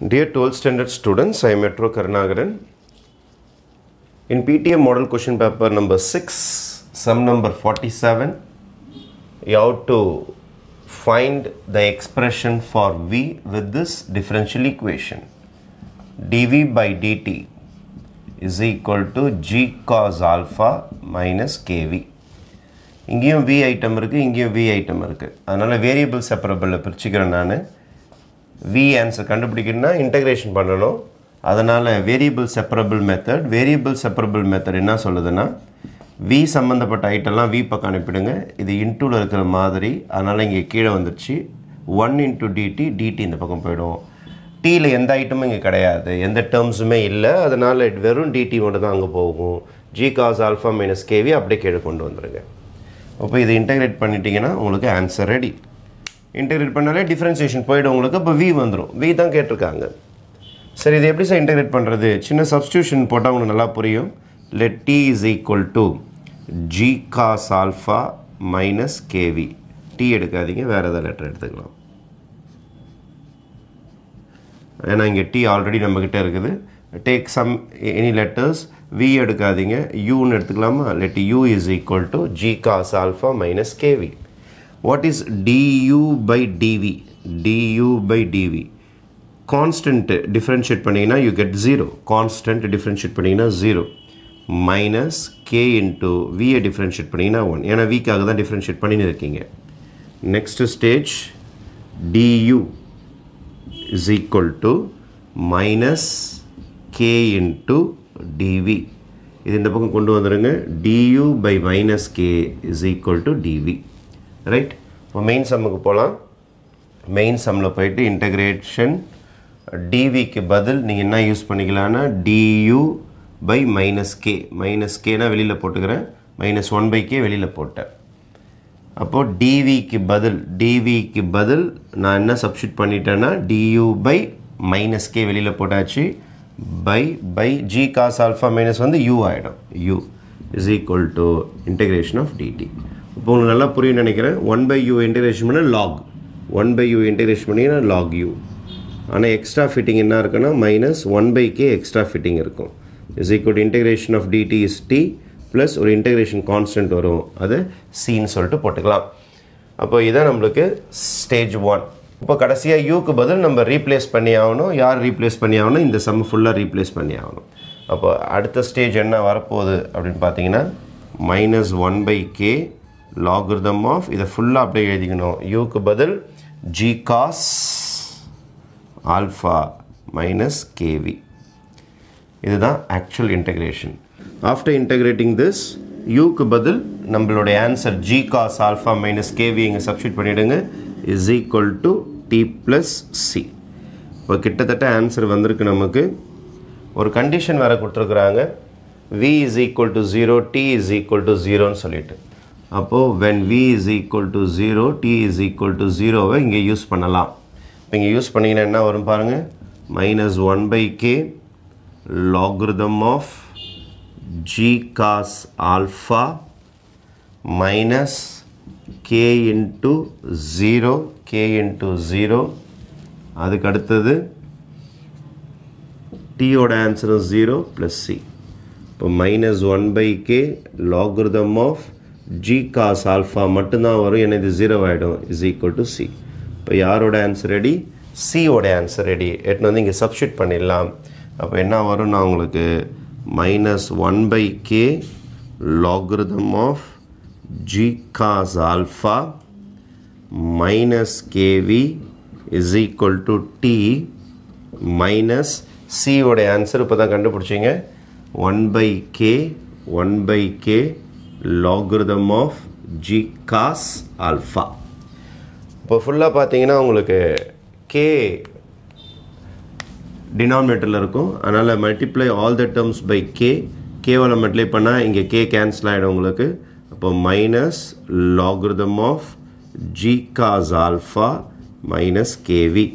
Dear 12th standard students, I am Metro Karnagaran. In PTM model question paper number 6, sum number 47, you have to find the expression for V with this differential equation. dV by dt is equal to G cos alpha minus KV. இங்கேயும் V item இருக்குது இங்கேயும் V item இருக்குது அதனால் variable செப்பரபிளில் பிரிச்சுக்கிறேன் நான் we answer கண்டுபிடிக்கணும்னா integration பண்ணணும் அதனால் variable separable method variable separable method என்ன சொல்லுதுன்னா வி சம்மந்தப்பட்ட ஐட்டம்லாம் வி பக்கம் அனுப்பிடுங்க இது இன்டூவில் இருக்கிற மாதிரி அதனால் இங்கே கீழே வந்துடுச்சு ஒன் இன்ட்டு டிடி டிடி இந்த பக்கம் போயிடும் டீயில் எந்த ஐட்டமும் இங்கே கிடையாது எந்த டேர்ம்ஸுமே இல்லை அதனால் வெறும் டிடி மட்டும் தான் அங்கே போகும் g cos alpha minus KV அப்படியே கீழே கொண்டு வந்துடுங்க அப்போ இதை இன்டகிரேட் பண்ணிட்டீங்கன்னா உங்களுக்கு ஆன்சர் ரெடி இன்டெகிரேட் பண்ணாலே டிஃப்ரென்சியேஷன் போய்டும் உங்களுக்கு இப்போ வி வந்துடும் வி தான் கேட்டிருக்காங்க சரி இது எப்படி சார் இன்டெகிரேட் பண்ணுறது சின்ன சப்ஸ்டியூஷன் போட்டால் உங்களுக்கு நல்லா புரியும் let T is equal to g cos alpha minus KV T எடுக்காதீங்க வேறு எதாவது லெட்டர் எடுத்துக்கலாம் ஏன்னா இங்கே டி ஆல்ரெடி நம்மக்கிட்ட இருக்குது take some any letters V எடுக்காதீங்க யூன்னு எடுத்துக்கலாமா let U is equal to g cos alpha minus KV what is du by dv du by dv constant differentiate பண்ணிங்கன்னா you get zero constant differentiate பண்ணிங்கன்னா zero minus K into VA differentiate பண்ணிங்கன்னா one ஏன்னா விக்காக தான் differentiate பண்ணின்னு இருக்கீங்க next stage du is equal to minus k into dv இது இந்த பக்கம் கொண்டு வந்துடுங்க du by minus k is equal to dv right இப்போ மெயின் சம்முக்கு போகலாம் மெயின் சம்மில் போயிட்டு இன்டகிரேஷன் டிவிக்கு பதில் நீங்கள் என்ன யூஸ் பண்ணிக்கலான்னா du by minus K minus கேனால் வெளியில் போட்டுக்கிறேன் மைனஸ் ஒன் பை கே வெளியில் போட்டேன் அப்போது டிவிக்கு பதில் டிவிக்கு பதில் நான் என்ன சப்ஸ்டியூட் பண்ணிட்டேன்னா டியூ பை மைனஸ் கே வெளியில் போட்டாச்சு by by g cos alpha minus வந்து யூ ஆகிடும் U is equal to integration of dt இப்போ உங்களுக்கு நல்லா புரியும் நினைக்கிறேன் ஒன் பை யூ இன்டகிரேஷன் பண்ண log one by U integration பண்ணிங்கன்னா லாக் யூ ஆனால் எக்ஸ்ட்ரா ஃபிட்டிங் என்ன இருக்குன்னா minus one by K extra fitting இருக்கும் is equal integration of dt is T plus ஒரு இன்டகிரேஷன் கான்ஸ்டன்ட் வரும் அது சின்னு சொல்லிட்டு போட்டுக்கலாம் அப்போ இதான் நம்மளுக்கு ஸ்டேஜ் ஒன் இப்போ கடைசியாக யூக்கு பதில் நம்ம ரீப்ளேஸ் பண்ணி ஆகணும் யார் ரீப்ளேஸ் பண்ணி ஆகணும் இந்த சம் ஃபுல்லாக ரீப்ளேஸ் பண்ணி ஆகணும் அப்போ அடுத்த ஸ்டேஜ் என்ன வரப்போகுது அப்படின்னு பார்த்தீங்கன்னா minus one by K logarithm of இதை ஃபுல்லாக அப்படியே எழுதிக்கணும் யூக்கு பதில் g cos alpha minus KV இதுதான் actual integration after integrating this யூக்கு பதில் நம்மளுடைய answer g cos alpha minus KV இங்கே சப்ஸ்டியூட் பண்ணிவிடுங்க is equal to T plus C இப்போ கிட்டத்தட்ட ஆன்சர் வந்திருக்கு நமக்கு ஒரு கண்டிஷன் வேறு கொடுத்துருக்குறாங்க V is equal to zero T is equal to ஜீரோன்னு சொல்லிவிட்டு அப்போது when V is equal to zero T is equal to ஜீரோவை இங்கே யூஸ் பண்ணலாம் இப்போ இங்கே யூஸ் பண்ணிங்கன்னா என்ன வரும் பாருங்கள் minus one by K logarithm of g cos alpha minus K into zero K into zero அதுக்கு அடுத்தது டியோட ஆன்சரும் ஜீரோ ப்ளஸ் சி இப்போ minus one by K logarithm of g cos alpha மட்டும்தான் வரும் ஏன்னா இது ஜீரோ ஆகிடும் இஸ் ஈக்குவல் டு சி இப்போ யாரோட ஆன்சர் ரெடி சியோட ஆன்சர் ரெடி எட்டுன்னு வந்து இங்கே சப்ஸ்டியூட் பண்ணிடலாம் அப்போ என்ன வரும்னா உங்களுக்கு minus one by K logarithm of g cos alpha minus KV is equal to T minus சியோடைய ஆன்சர் இப்போ தான் கண்டுபிடிச்சிங்க one by K one by K logarithm of g cos alpha இப்போ ஃபுல்லாக பார்த்தீங்கன்னா உங்களுக்கு கே டினாமினேட்டரில் இருக்கும் அதனால் multiply all the terms by K கேவால் மல்டிப்ளை பண்ணால் இங்கே கே கேன்சல் ஆகிடும் உங்களுக்கு அப்போ minus logarithm of g cos alpha minus KV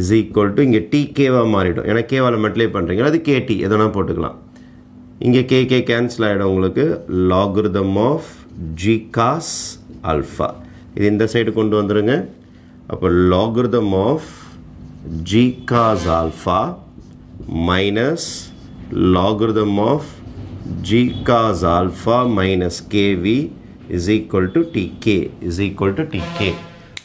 is equal to இங்கே டி கேவாக மாறிவிடும் ஏன்னா கேவால் மட்டிலே பண்ணுறீங்களா அது கேடி எதனா போட்டுக்கலாம் இங்கே கே கே கேன்சல் ஆகிடும் உங்களுக்கு logarithm of g cos alpha இது இந்த சைடு கொண்டு வந்துடுங்க அப்போ logarithm of g cos alpha minus logarithm of g cos alpha minus KV is equal to K is equal to TK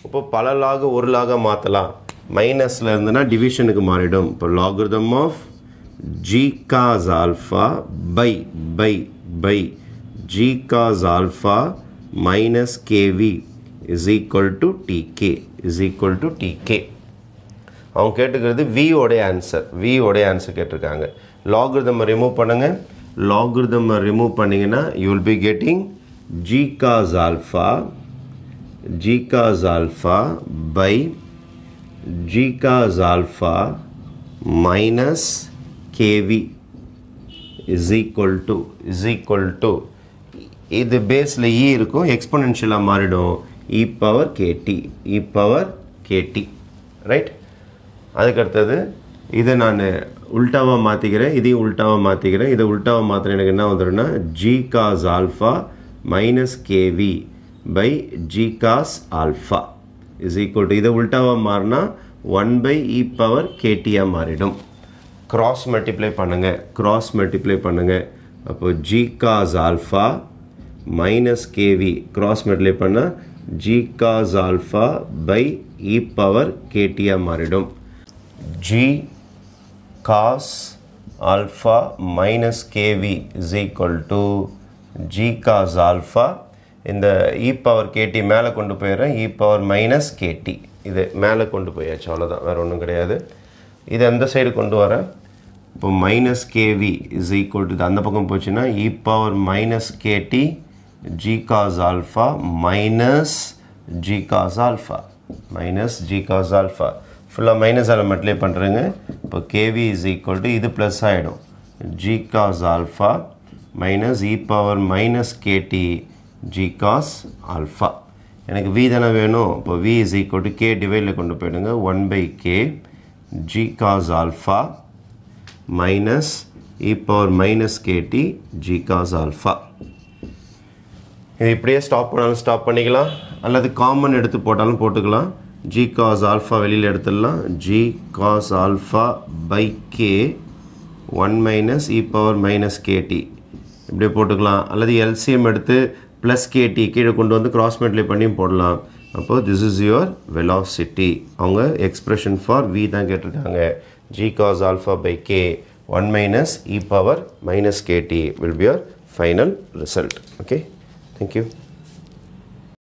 இப்போ பல லாக ஒரு லாக மாற்றலாம் மைனஸில் இருந்துன்னா டிவிஷனுக்கு மாறிடும் இப்போ logarithm of g cos alpha by by by g cos alpha minus KV is equal to TK is equal to TK அவங்க கேட்டுக்கிறது வியோடைய ஆன்சர் வியோடைய ஆன்சர் கேட்டிருக்காங்க லாகிருதம் ரிமூவ் பண்ணுங்கள் லாகிருதம் ரிமூவ் பண்ணிங்கன்னா you will be getting g cos alpha g cos alpha by g cos alpha minus kV is equal to is equal to இது பேஸில் இ e இருக்கும் எக்ஸ்பொனென்ஷியலாக மாறிடும் e power KT e power KT right அதுக்கடுத்தது இதை நான் உல்டாவாக மாற்றிக்கிறேன் இதையும் உல்டாவாக மாற்றிக்கிறேன் இதை உல்டாவாக மாற்றின எனக்கு என்ன வந்துடும்னா g cos alpha minus KV by g cos alpha is equal to இதை உல்ட்டாவாக மாறினா ஒன் பை இ பவர் கேடியாக மாறிடும் க்ராஸ் multiply பண்ணுங்கள் க்ராஸ் multiply பண்ணுங்கள் அப்போது g cos alpha minus KV cross multiply பண்ணால் g cos alpha by e power kt மாறிடும் g cos alpha minus KV is equal to g cos alpha இந்த e power KT மேலே கொண்டு போயிடுறேன் இ power minus கேடி இது மேலே கொண்டு போயாச்சு அவ்வளோதான் வேறு ஒன்றும் கிடையாது இது அந்த சைடு கொண்டு வரேன் இப்போ minus KV is equal to அந்த பக்கம் போச்சுன்னா e power minus KT g cos alpha minus g cos alpha minus g cos alpha ஃபுல்லாக மைனஸ் ஆலம் அப்ளை பண்ணுறேங்க இப்போ கேவி இஸ் ஈக்குவல் டு இது ப்ளஸ் ஆகிடும் g cos alpha minus e power minus KT g cos alpha எனக்கு V தானே வேணும் இப்போ V is equal to K டிவைடில் கொண்டு போயிடுங்க one by K g cos alpha minus e power minus kt g cos alpha இது இப்படியே stop பண்ணாலும் ஸ்டாப் பண்ணிக்கலாம் அல்லது காமன் எடுத்து போட்டாலும் போட்டுக்கலாம் g cos alpha வெளியில் எடுத்துடலாம் g cos alpha by k 1 minus e power minus kt இப்படியே போட்டுக்கலாம் அல்லது எல்சிஎம் எடுத்து ப்ளஸ் கேடி கீழே கொண்டு வந்து cross மல்டிப்ளை பண்ணியும் போடலாம் அப்போது திஸ் இஸ் யுவர் வெலாசிட்டி அவங்க எக்ஸ்பிரஷன் ஃபார் வி தான் கேட்டிருக்காங்க g cos alpha by K one minus e power minus KT will be your final result okay thank you